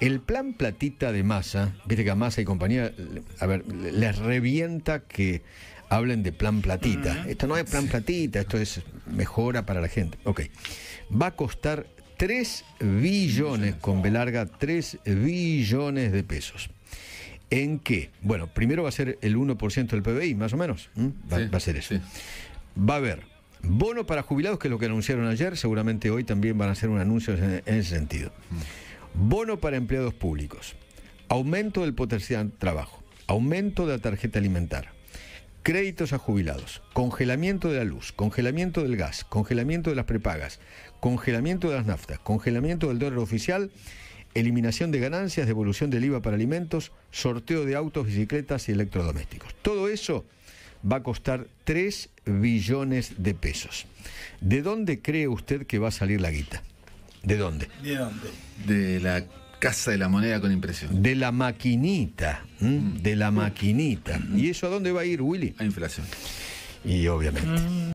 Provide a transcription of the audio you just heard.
El plan platita de masa, viste que a masa y compañía, a ver, les revienta que hablen de plan platita. Esto no es plan platita, esto es mejora para la gente. Ok. Va a costar 3 billones, con B larga, 3 billones de pesos. ¿En qué? Bueno, primero va a ser el 1% del PBI, más o menos. Va, a ser eso. Va a haber bono para jubilados, que es lo que anunciaron ayer. Seguramente hoy también van a hacer un anuncio en, ese sentido. Bono para empleados públicos. Aumento del potencial trabajo. Aumento de la tarjeta alimentar. Créditos a jubilados, congelamiento de la luz, congelamiento del gas, congelamiento de las prepagas, congelamiento de las naftas, congelamiento del dólar oficial, eliminación de ganancias, devolución del IVA para alimentos, sorteo de autos, bicicletas y electrodomésticos. Todo eso va a costar 3 billones de pesos. ¿De dónde cree usted que va a salir la guita? ¿De dónde? ¿De dónde? De la Casa de la Moneda con impresión. De la maquinita, mm. de la maquinita. Mm. ¿Y eso a dónde va a ir, Willy? A inflación. Y obviamente. Mm.